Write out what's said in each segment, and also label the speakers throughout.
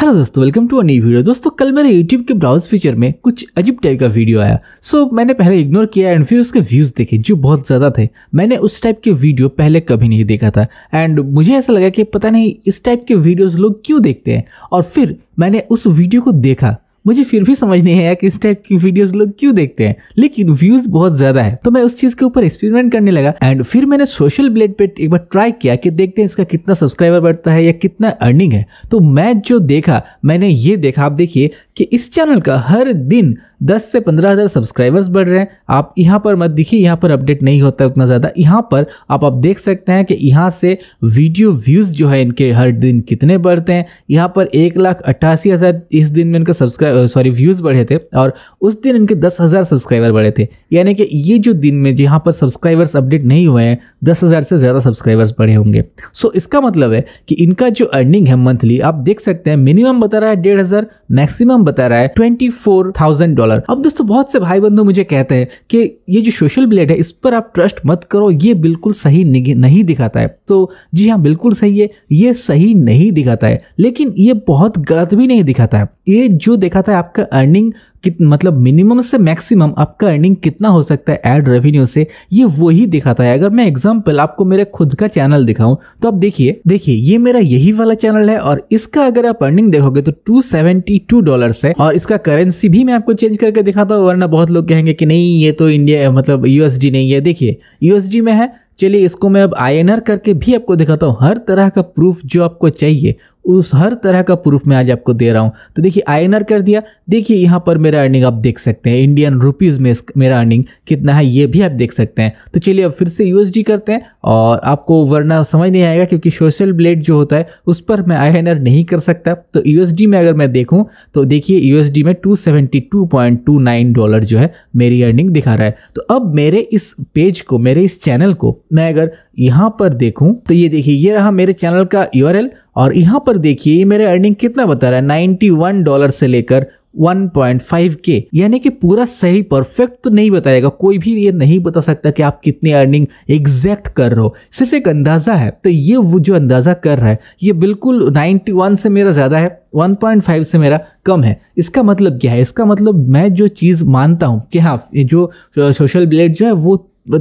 Speaker 1: Hello दोस्तों welcome to a video दोस्तों कल मेरे यूट्यूब के ब्राउज फीचर में कुछ अजीब टाइप का वीडियो आया सो so, मैंने पहले इग्नोर किया एंड फिर उसके व्यूज़ देखे जो बहुत ज़्यादा थे मैंने उस टाइप के वीडियो पहले कभी नहीं देखा था एंड मुझे ऐसा लगा कि पता नहीं इस टाइप के वीडियोज लोग क्यों देखते हैं और फिर मैंने उस वीडियो को देखा मुझे फिर भी समझ नहीं आया कि इस टाइप की वीडियोस लोग क्यों देखते हैं लेकिन व्यूज बहुत ज्यादा है तो मैं उस चीज के ऊपर एक्सपेरिमेंट करने लगा एंड फिर मैंने सोशल ब्लेड पे एक बार ट्राई किया कि देखते हैं इसका कितना सब्सक्राइबर बढ़ता है या कितना अर्निंग है तो मैं जो देखा मैंने ये देखा आप देखिए कि इस चैनल का हर दिन दस से पंद्रह हज़ार सब्सक्राइबर्स बढ़ रहे हैं आप यहाँ पर मत दिखिए यहाँ पर अपडेट नहीं होता है उतना ज़्यादा यहाँ पर आप आप देख सकते हैं कि यहाँ से वीडियो व्यूज़ जो है इनके हर दिन कितने बढ़ते हैं यहाँ पर एक लाख अट्ठासी हज़ार इस दिन में इनका सब्सक्राइब सॉरी व्यूज़ बढ़े थे और उस दिन इनके दस हज़ार सब्सक्राइबर बढ़े थे यानी कि ये जो दिन में जहाँ पर सब्सक्राइबर्स अपडेट नहीं हुए हैं दस हज़ार से ज़्यादा सब्सक्राइबर्स बढ़े होंगे सो इसका मतलब है कि इनका जो अर्निंग है मंथली आप देख सकते हैं मिनिमम बता रहा है डेढ़ हज़ार मैक्सिमम बता रहा है twenty four thousand dollar dollar अब दोस्तों बहुत से भाई बंधु मुझे कहते हैं कि ये जो सोशल ब्लेड है इस पर आप ट्रस्ट मत करो ये बिल्कुल सही नहीं दिखाता है तो जी हाँ बिल्कुल सही है ये सही नहीं दिखाता है लेकिन ये बहुत गलत भी नहीं दिखाता है ये जो दिखाता है आपका अर्निंग कि मतलब मिनिमम से मैक्सिमम आपका अर्निंग कितना हो सकता है एड रेवेन्यू से ये वही दिखाता है अगर मैं एग्जाम्पल आपको मेरे खुद का चैनल दिखाऊं तो आप देखिए देखिए ये मेरा यही वाला चैनल है और इसका अगर आप अर्निंग देखोगे तो टू सेवेंटी टू डॉलर है और इसका करेंसी भी मैं आपको चेंज करके दिखाता हूँ वरना बहुत लोग कहेंगे कि नहीं ये तो इंडिया मतलब यूएसडी नहीं है देखिए यूएसडी में है चलिए इसको मैं अब आई करके भी आपको दिखाता हूँ हर तरह का प्रूफ जो आपको चाहिए उस हर तरह का प्रूफ मैं आज आपको दे रहा हूँ तो देखिए आई कर दिया देखिए यहाँ पर मेरा अर्निंग आप देख सकते हैं इंडियन रुपीज़ में मेरा अर्निंग कितना है ये भी आप देख सकते हैं तो चलिए अब फिर से यूएसडी करते हैं और आपको वरना समझ नहीं आएगा क्योंकि सोशल ब्लेड जो होता है उस पर मैं आई नहीं कर सकता तो यू में अगर मैं देखूँ तो देखिए यू में टू डॉलर जो है मेरी अर्निंग दिखा रहा है तो अब मेरे इस पेज को मेरे इस चैनल को मैं अगर यहाँ पर देखूँ तो ये देखिए ये रहा मेरे चैनल का यू और यहाँ पर देखिए मेरे अर्निंग कितना बता रहा है वन डॉलर से लेकर 1.5 के यानी कि पूरा सही परफेक्ट तो नहीं बताएगा कोई भी ये नहीं बता सकता कि आप कितनी अर्निंग एग्जैक्ट कर रहे हो सिर्फ एक अंदाज़ा है तो ये वो जो अंदाज़ा कर रहा है ये बिल्कुल 91 से मेरा ज़्यादा है 1.5 से मेरा कम है इसका मतलब क्या है इसका मतलब मैं जो चीज़ मानता हूँ कि हाँ जो सोशल ब्लेड जो है वो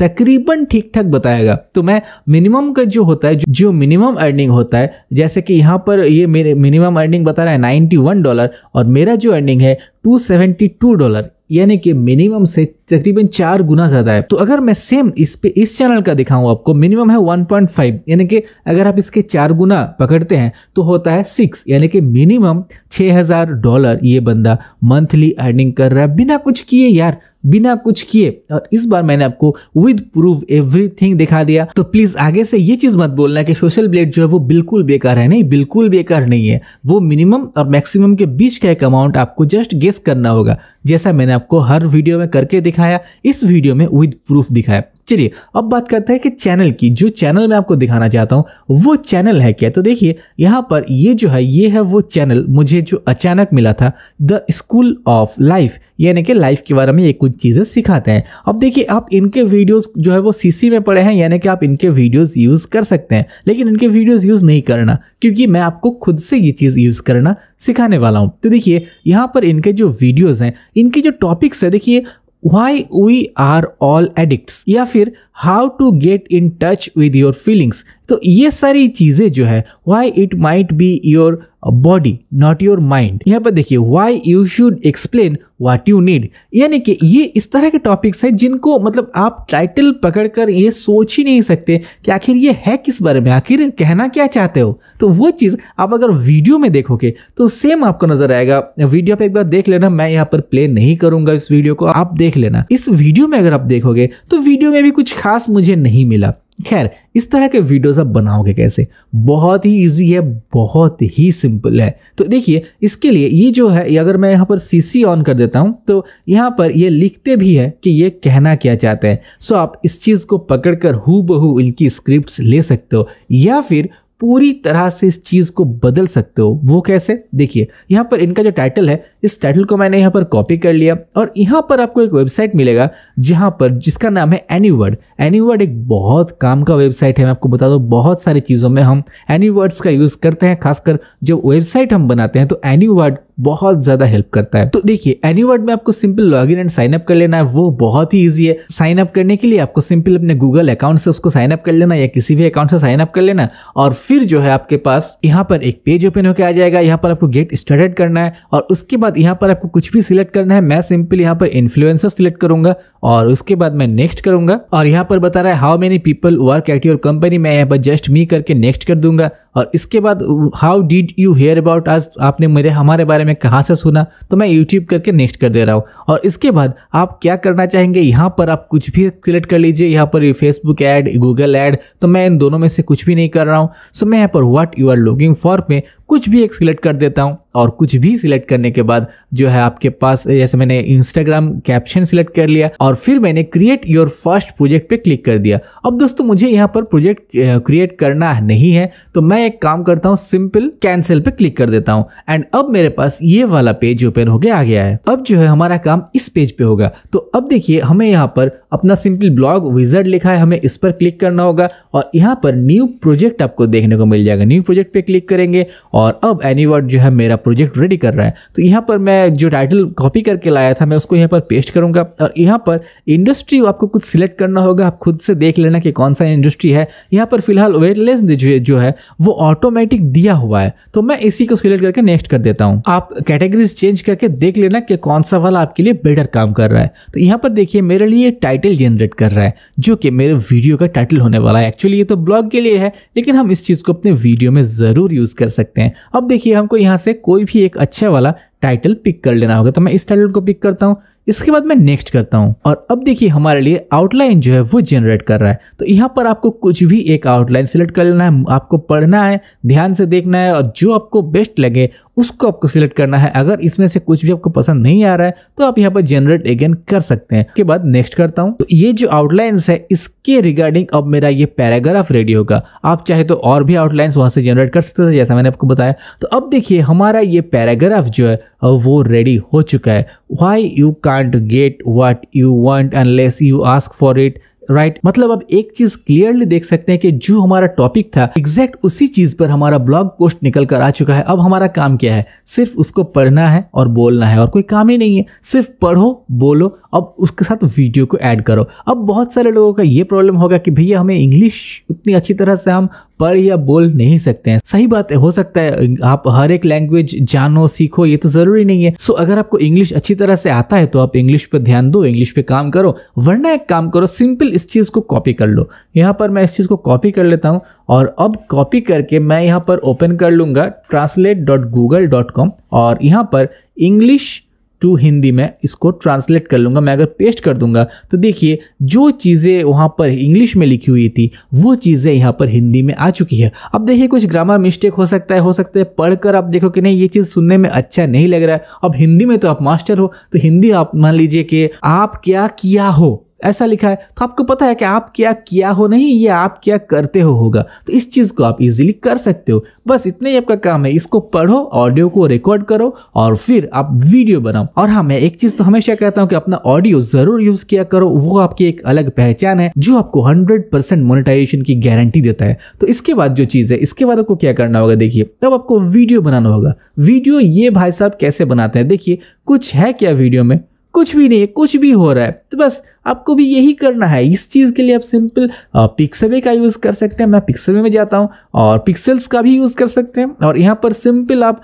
Speaker 1: तकरीबन ठीक ठाक बताएगा तो मैं मिनिमम का जो होता है जो मिनिमम अर्निंग होता है जैसे कि यहाँ पर ये मेरे मिनिमम अर्निंग बता रहा है 91 डॉलर और मेरा जो अर्निंग है 272 डॉलर यानी कि मिनिमम से तकरीबन चार गुना ज़्यादा है तो अगर मैं सेम इस पे इस चैनल का दिखाऊं आपको मिनिमम है 1.5 यानी कि अगर आप इसके चार गुना पकड़ते हैं तो होता है सिक्स यानी कि मिनिमम हजार डॉलर ये बंदा मंथली अर्निंग कर रहा है बिना कुछ किए यार बिना कुछ किए और इस बार मैंने आपको विद प्रूफ एवरीथिंग दिखा दिया तो प्लीज आगे से ये चीज मत बोलना कि सोशल ब्लेड जो है वो बिल्कुल बेकार है नहीं बिल्कुल बेकार नहीं है वो मिनिमम और मैक्सिमम के बीच का एक अमाउंट आपको जस्ट गेस करना होगा जैसा मैंने आपको हर वीडियो में करके दिखाया इस वीडियो में विद प्रूफ दिखाया चलिए अब बात करते हैं कि चैनल की जो चैनल मैं आपको दिखाना चाहता हूँ वो चैनल है क्या तो देखिए यहाँ पर ये जो है ये है वो चैनल मुझे जो अचानक मिला था द स्कूल ऑफ लाइफ यानी कि लाइफ के बारे में ये कुछ चीज़ें सिखाते हैं अब देखिए आप इनके वीडियोस जो है वो सीसी में पड़े हैं यानी कि आप इनके वीडियोस यूज़ कर सकते हैं लेकिन इनके वीडियोस यूज़ नहीं करना क्योंकि मैं आपको खुद से ये चीज़ यूज़ करना सिखाने वाला हूँ तो देखिए यहाँ पर इनके जो वीडियोज़ हैं इनके जो टॉपिक्स है देखिए why we are all addicts या फिर how to get in touch with your feelings तो ये सारी चीज़ें जो है why it might be your body not your mind यहाँ पर देखिए why you should explain what you need यानी कि ये इस तरह के टॉपिक्स हैं जिनको मतलब आप टाइटल पकड़ कर ये सोच ही नहीं सकते कि आखिर ये है किस बारे में आखिर कहना क्या चाहते हो तो वो चीज़ आप अगर वीडियो में देखोगे तो सेम आपको नजर आएगा वीडियो पर एक बार देख लेना मैं यहाँ पर प्ले नहीं करूंगा इस वीडियो को आप देख लेना इस वीडियो में अगर आप देखोगे तो वीडियो में भी कुछ खास मुझे नहीं मिला खैर इस तरह के वीडियोस आप बनाओगे कैसे बहुत ही इजी है बहुत ही सिंपल है तो देखिए इसके लिए ये जो है ये अगर मैं यहाँ पर सीसी ऑन कर देता हूँ तो यहाँ पर ये लिखते भी है कि ये कहना क्या चाहते हैं सो आप इस चीज़ को पकड़ कर हु बहू इनकी स्क्रिप्ट ले सकते हो या फिर पूरी तरह से इस चीज़ को बदल सकते हो वो कैसे देखिए यहाँ पर इनका जो टाइटल है इस टाइटल को मैंने यहाँ पर कॉपी कर लिया और यहाँ पर आपको एक वेबसाइट मिलेगा जहाँ पर जिसका नाम है एनी वर्ड एनी वर्ड एक बहुत काम का वेबसाइट है मैं आपको बता दूँ बहुत सारी चीज़ों में हम एनी वर्ड्स का यूज़ करते हैं खासकर जब वेबसाइट हम बनाते हैं तो एनी वर्ड बहुत ज्यादा हेल्प करता है तो देखिए एनीवर्ड में आपको simple log in and sign up कर लेना है वो बहुत ही ईजी है साइन अप करने के लिए आपको सिंपल अपने गूगल अकाउंट से उसको साइन अप कर लेना या किसी भी अकाउंट से साइन अप कर लेना और फिर जो है आपके पास यहाँ पर एक पेज ओपन होकर आ जाएगा यहाँ पर आपको गेट स्टार्टेड करना है और उसके बाद यहाँ पर आपको कुछ भी सिलेक्ट करना है मैं सिंपल यहाँ पर इन्फ्लुएंसर सिलेक्ट करूंगा और उसके बाद मैं नेक्स्ट करूंगा और यहाँ पर बता रहा है how many people work at your company मैं यहाँ पर जस्ट मी करके नेक्स्ट कर दूंगा और इसके बाद how did you hear about आज आपने मेरे हमारे बारे बारे में कहाँ से सुना तो मैं यूट्यूब करके नेक्स्ट कर दे रहा हूँ और इसके बाद आप क्या करना चाहेंगे यहाँ पर आप कुछ भी सिलेक्ट कर लीजिए यहाँ पर फेसबुक ऐड गूगल ऐड तो मैं इन दोनों में से कुछ भी नहीं कर रहा हूँ सो मैं यहाँ पर what you are looking for में कुछ भी एक सिलेक्ट कर देता हूँ और कुछ भी सिलेक्ट करने के बाद जो है आपके पास जैसे मैंने इंस्टाग्राम कैप्शन सिलेक्ट कर लिया और फिर मैंने क्रिएट योर फर्स्ट प्रोजेक्ट पे क्लिक कर दिया अब दोस्तों मुझे यहाँ पर प्रोजेक्ट क्रिएट करना नहीं है तो मैं एक काम करता हूँ सिंपल कैंसिल पे क्लिक कर देता हूँ एंड अब मेरे पास पास ये वाला पेज ओपन होके आ गया है अब जो है हमारा काम इस पेज पे होगा तो अब देखिए हमें यहाँ पर अपना सिंपल ब्लॉग विजर्ड लिखा है हमें इस पर क्लिक करना होगा और यहाँ पर न्यू प्रोजेक्ट आपको देखने को मिल जाएगा न्यू प्रोजेक्ट पे क्लिक करेंगे और अब एनीवर्ड जो है मेरा प्रोजेक्ट रेडी कर रहा है तो यहाँ पर मैं जो टाइटल कॉपी करके लाया था मैं उसको यहाँ पर पेस्ट करूँगा और यहाँ पर इंडस्ट्री आपको कुछ सिलेक्ट करना होगा आप खुद से देख लेना कि कौन सा इंडस्ट्री है यहाँ पर फिलहाल वेटलेस जो है वो ऑटोमेटिक दिया हुआ है तो मैं इसी को सिलेक्ट करके नेक्स्ट कर देता हूँ आप आप कैटेगरीज चेंज करके देख लेना कि कौन सा वाला आपके लिए बेटर काम कर रहा है तो यहाँ पर देखिए मेरे लिए टाइटल जनरेट कर रहा है जो कि मेरे वीडियो का टाइटल होने वाला है एक्चुअली ये तो ब्लॉग के लिए है लेकिन हम इस चीज़ को अपने वीडियो में ज़रूर यूज़ कर सकते हैं अब देखिए हमको यहाँ से कोई भी एक अच्छा वाला टाइटल पिक कर लेना होगा तो मैं इस टाइटल को पिक करता हूँ इसके बाद मैं नेक्स्ट करता हूँ और अब देखिए हमारे लिए आउटलाइन जो है वो जनरेट कर रहा है तो यहाँ पर आपको कुछ भी एक आउटलाइन सिलेक्ट कर लेना है आपको पढ़ना है ध्यान से देखना है और जो आपको बेस्ट लगे उसको आपको सिलेक्ट करना है अगर इसमें से कुछ भी आपको पसंद नहीं आ रहा है तो आप यहाँ पर जनरेट अगेन कर सकते हैं उसके बाद नेक्स्ट करता हूँ तो ये जो आउटलाइंस है इसके रिगार्डिंग अब मेरा ये पैराग्राफ रेडी होगा आप चाहे तो और भी आउटलाइंस वहाँ से जनरेट कर सकते थे जैसा मैंने आपको बताया तो अब देखिए हमारा ये पैराग्राफ जो है वो रेडी हो चुका है why you can't get what you want unless you ask for it right right? मतलब अब एक चीज क्लियरली देख सकते हैं कि जो हमारा टॉपिक था एग्जैक्ट उसी चीज पर हमारा ब्लॉग पोस्ट निकल कर आ चुका है अब हमारा काम क्या है सिर्फ उसको पढ़ना है और बोलना है और कोई काम ही नहीं है सिर्फ पढ़ो बोलो अब उसके साथ वीडियो को ऐड करो अब बहुत सारे लोगों का ये प्रॉब्लम होगा कि भैया हमें इंग्लिश उतनी अच्छी तरह से हम पढ़ या बोल नहीं सकते हैं सही बात है हो सकता है आप हर एक लैंग्वेज जानो सीखो ये तो जरूरी नहीं है सो अगर आपको इंग्लिश अच्छी तरह से आता है तो आप इंग्लिश पर ध्यान दो इंग्लिश पे काम करो वरना एक काम करो सिंपल इस चीज़ को कॉपी कर लो यहाँ पर मैं इस चीज़ को कॉपी कर लेता हूँ और अब कॉपी करके मैं यहाँ पर ओपन कर लूंगा translate dot Google dot com और यहाँ पर इंग्लिश टू हिंदी में इसको ट्रांसलेट कर लूँगा मैं अगर पेस्ट कर दूंगा तो देखिए जो चीज़ें वहाँ पर इंग्लिश में लिखी हुई थी वो चीज़ें यहाँ पर हिंदी में आ चुकी है अब देखिए कुछ ग्रामर मिस्टेक हो सकता है हो सकता है पढ़कर आप देखो कि नहीं ये चीज़ सुनने में अच्छा नहीं लग रहा है अब हिंदी में तो आप मास्टर हो तो हिंदी आप मान लीजिए कि आप क्या किया हो ऐसा लिखा है तो आपको पता है कि आप क्या किया हो नहीं ये आप क्या करते हो होगा तो इस चीज़ को आप इजीली कर सकते हो बस इतना ही आपका काम है इसको पढ़ो ऑडियो को रिकॉर्ड करो और फिर आप वीडियो बनाओ और हाँ मैं एक चीज़ तो हमेशा कहता हूँ कि अपना ऑडियो ज़रूर यूज़ किया करो वो आपकी एक अलग पहचान है जो आपको हंड्रेड परसेंट मोनिटाइजेशन की गारंटी देता है तो इसके बाद जो चीज़ है इसके बाद आपको क्या करना होगा देखिए तब आपको वीडियो बनाना होगा वीडियो ये भाई साहब कैसे बनाते हैं देखिए कुछ है क्या वीडियो में कुछ भी नहीं है कुछ भी हो रहा है तो बस आपको भी यही करना है इस चीज़ के लिए आप सिंपल पिक्सवे का यूज़ कर सकते हैं मैं पिक्सवे में जाता हूँ और पिक्सल्स का भी यूज़ कर सकते हैं और यहाँ पर सिंपल आप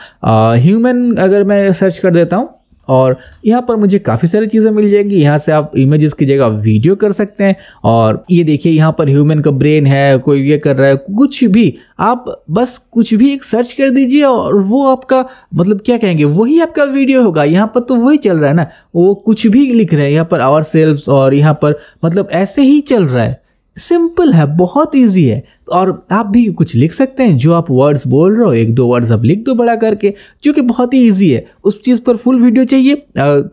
Speaker 1: ह्यूमन अगर मैं सर्च कर देता हूँ और यहाँ पर मुझे काफ़ी सारी चीज़ें मिल जाएगी यहाँ से आप इमेजेस की जगह वीडियो कर सकते हैं और ये देखिए यहाँ पर ह्यूमन का ब्रेन है कोई ये कर रहा है कुछ भी आप बस कुछ भी एक सर्च कर दीजिए और वो आपका मतलब क्या कहेंगे वही आपका वीडियो होगा यहाँ पर तो वही चल रहा है ना वो कुछ भी लिख रहे हैं यहाँ पर आवर सेल्फ और यहाँ पर मतलब ऐसे ही चल रहा है सिंपल है बहुत ईजी है और आप भी कुछ लिख सकते हैं जो आप वर्ड्स बोल रहे हो एक दो वर्ड्स आप लिख दो बड़ा करके जो कि बहुत ही ईजी है उस चीज़ पर फुल वीडियो चाहिए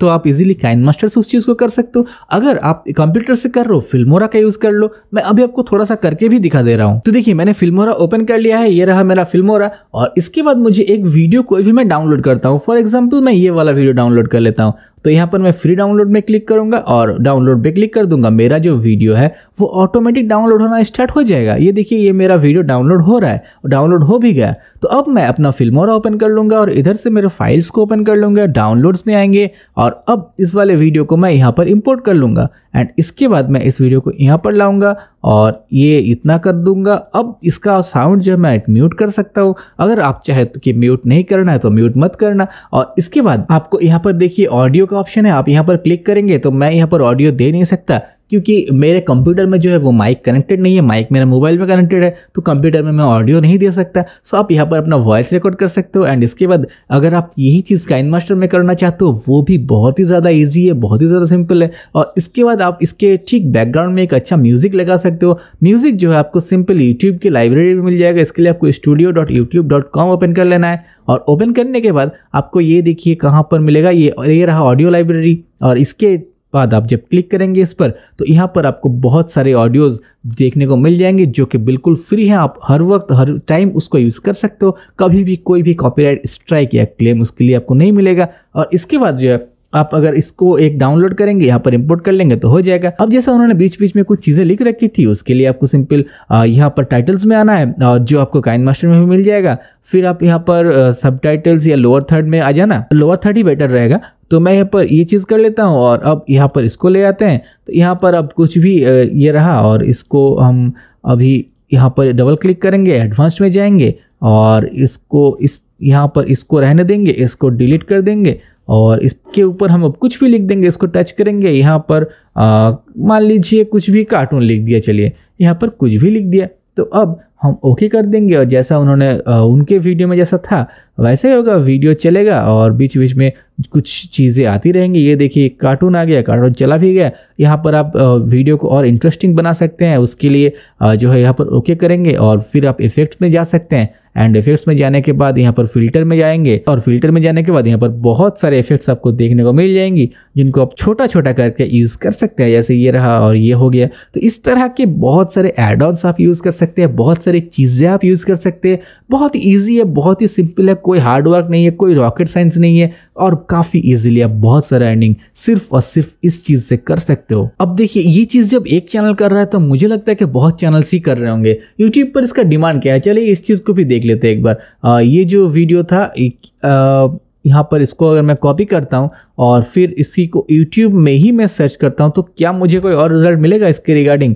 Speaker 1: तो आप इजीली काइन मास्टर से उस चीज़ को कर सकते हो अगर आप कंप्यूटर से कर रहे हो फिल्मोरा का यूज़ कर लो मैं अभी आपको थोड़ा सा करके भी दिखा दे रहा हूँ तो देखिए मैंने फिल्मोरा ओपन कर लिया है ये रहा मेरा फिल्मोरा और इसके बाद मुझे एक वीडियो कोई भी मैं डाउनलोड करता हूँ फॉर एग्जाम्पल मैं ये वाला वीडियो डाउनलोड कर लेता हूँ तो यहाँ पर मैं फ्री डाउनलोड में क्लिक करूँगा और डाउनलोड पर क्लिक कर दूंगा मेरा जो वीडियो है वो ऑटोमेटिक डाउनलोड होना स्टार्ट हो जाएगा ये देखिए ये मेरा वीडियो डाउनलोड हो रहा है और डाउनलोड हो भी गया तो अब मैं अपना फिल्मोरा ओपन कर लूँगा और इधर से मेरे फाइल्स को ओपन कर लूँगा डाउनलोड्स में आएंगे और अब इस वाले वीडियो को मैं यहाँ पर इम्पोर्ट कर लूँगा एंड इसके बाद मैं इस वीडियो को यहाँ पर लाऊँगा और ये इतना कर दूंगा अब इसका साउंड जो है मैं म्यूट कर सकता हूँ अगर आप चाहे तो कि म्यूट नहीं करना है तो म्यूट मत करना और इसके बाद आपको यहाँ पर देखिए ऑडियो का ऑप्शन है आप यहाँ पर क्लिक करेंगे तो मैं यहाँ पर ऑडियो दे नहीं सकता क्योंकि मेरे कंप्यूटर में जो है वो माइक कनेक्टेड नहीं है माइक मेरे मोबाइल में कनेक्टेड है तो कंप्यूटर में मैं ऑडियो नहीं दे सकता सो आप यहाँ पर अपना वॉइस रिकॉर्ड कर सकते हो एंड इसके बाद अगर आप यही चीज़ काइन मास्टर में करना चाहते हो वो भी बहुत ही ज़्यादा ईजी है बहुत ही ज़्यादा सिंपल है और इसके बाद आप इसके ठीक बैकग्राउंड में एक अच्छा म्यूज़िक लगा सकते हो म्यूज़िक जो है आपको सिंपल यूट्यूब की लाइब्रेरी में मिल जाएगा इसके लिए आपको studio dot YouTube dot com open कर लेना है और ओपन करने के बाद आपको ये देखिए कहाँ पर मिलेगा ये ये रहा ऑडियो लाइब्रेरी और इसके बाद आप जब क्लिक करेंगे इस पर तो यहाँ पर आपको बहुत सारे ऑडियोज़ देखने को मिल जाएंगे जो कि बिल्कुल फ्री हैं आप हर वक्त हर टाइम उसको यूज़ कर सकते हो कभी भी कोई भी कॉपीराइट स्ट्राइक या क्लेम उसके लिए आपको नहीं मिलेगा और इसके बाद जो है आप अगर इसको एक डाउनलोड करेंगे यहाँ पर इंपोर्ट कर लेंगे तो हो जाएगा अब जैसा उन्होंने बीच बीच में कुछ चीज़ें लिख रखी थी उसके लिए आपको सिंपल यहाँ पर टाइटल्स में आना है और जो आपको काइन मास्टर में भी मिल जाएगा फिर आप यहाँ पर सब टाइटल्स या लोअर थर्ड में आ जाना लोअर थर्ड ही बेटर रहेगा तो मैं यहाँ पर ये चीज़ कर लेता हूँ और अब यहाँ पर इसको ले आते हैं तो यहाँ पर अब कुछ भी ये रहा और इसको हम अभी यहाँ पर डबल क्लिक करेंगे एडवांस्ड में जाएंगे और इसको इस यहाँ पर इसको रहने देंगे इसको डिलीट कर देंगे और इसके ऊपर हम अब कुछ भी लिख देंगे इसको टच करेंगे यहाँ पर मान लीजिए कुछ भी कार्टून लिख दिया चलिए यहाँ पर कुछ भी लिख दिया तो अब हम ओके कर देंगे और जैसा उन्होंने उनके वीडियो में जैसा था वैसे ही होगा वीडियो चलेगा और बीच बीच में कुछ चीज़ें आती रहेंगी ये देखिए कार्टून आ गया कार्टून चला भी गया यहाँ पर आप वीडियो को और इंटरेस्टिंग बना सकते हैं उसके लिए जो है यहाँ पर ओके करेंगे और फिर आप इफेक्ट्स में जा सकते हैं एंड इफेक्ट्स में जाने के बाद यहाँ पर फिल्टर में जाएंगे और फिल्टर में जाने के बाद यहाँ पर बहुत सारे इफेक्ट्स आपको देखने को मिल जाएंगी जिनको आप छोटा छोटा करके यूज़ कर सकते हैं जैसे ये रहा और ये हो गया तो इस तरह के बहुत सारे एडॉन्स आप यूज़ कर सकते हैं बहुत सारी चीज़ें आप यूज़ कर सकते हैं बहुत ईजी है बहुत ही सिंपल है कोई हार्ड वर्क नहीं है कोई रॉकेट साइंस नहीं है और काफ़ी ईजिली आप बहुत सारा अर्निंग सिर्फ और सिर्फ इस चीज़ से कर सकते हो अब देखिए ये चीज़ जब एक चैनल कर रहा है तो मुझे लगता है कि बहुत चैनल्स ही कर रहे होंगे यूट्यूब पर इसका डिमांड क्या है चलिए इस चीज़ को भी देख लेते हैं एक बार आ, ये जो वीडियो था एक, आ, यहाँ पर इसको अगर मैं कॉपी करता हूँ और फिर इसी को यूट्यूब में ही मैं सर्च करता हूँ तो क्या मुझे कोई और रिजल्ट मिलेगा इसके रिगार्डिंग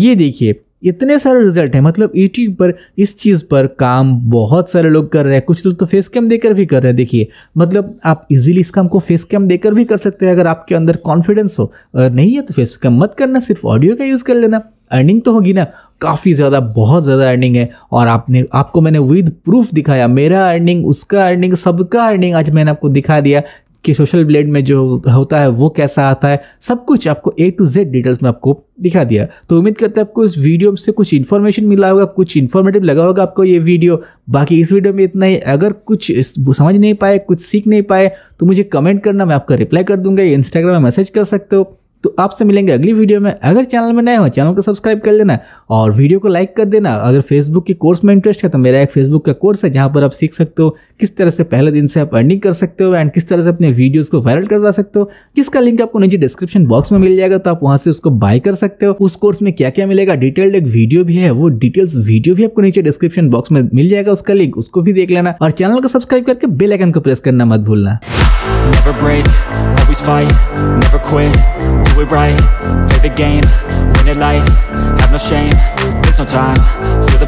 Speaker 1: ये देखिए इतने सारे रिजल्ट हैं मतलब यूट्यूब पर इस चीज़ पर काम बहुत सारे लोग कर रहे हैं कुछ लोग तो फेस कैम देकर भी कर रहे हैं देखिए मतलब आप इजीली इस काम को फेस कैम देकर भी कर सकते हैं अगर आपके अंदर कॉन्फिडेंस हो और नहीं है तो फेस कैम मत करना सिर्फ ऑडियो का यूज़ कर लेना अर्निंग तो होगी ना काफ़ी ज़्यादा बहुत ज़्यादा अर्निंग है और आपने आपको मैंने विद प्रूफ दिखाया मेरा अर्निंग उसका अर्निंग सबका अर्निंग आज मैंने आपको दिखा दिया कि सोशल ब्लेड में जो होता है वो कैसा आता है सब कुछ आपको ए टू जेड डिटेल्स में आपको दिखा दिया तो उम्मीद करते हैं आपको इस वीडियो से कुछ इन्फॉर्मेशन मिला होगा कुछ इन्फॉर्मेटिव लगा होगा आपको ये वीडियो बाकी इस वीडियो में इतना ही अगर कुछ समझ नहीं पाए कुछ सीख नहीं पाए तो मुझे कमेंट करना मैं आपका रिप्लाई कर दूंगा इंस्टाग्राम में मैसेज कर सकते हो तो आपसे मिलेंगे अगली वीडियो में अगर चैनल में नए हो चैनल को सब्सक्राइब कर लेना और वीडियो को लाइक कर देना अगर फेसबुक के कोर्स में इंटरेस्ट है तो मेरा एक फेसबुक का कोर्स है जहाँ पर आप सीख सकते हो किस तरह से पहले दिन से आप अर्निंग कर सकते हो एंड किस तरह से अपने वीडियोज़ को वायरल करवा सकते हो जिसका लिंक आपको नीचे डिस्क्रिप्शन बॉक्स में मिल जाएगा तो आप वहाँ से उसको बाय कर सकते हो उस कोर्स में क्या क्या मिलेगा डिटेल्ड एक वीडियो भी है वो डिटेल्स वीडियो भी आपको नीचे डिस्क्रिप्शन बॉक्स में मिल जाएगा उसका लिंक उसको भी देख लेना और चैनल को सब्सक्राइब करके बेलाइकन को प्रेस करना मत भूलना never break, always fight, never quit, do it right, play the game, win at life, have no shame, there's no time, the.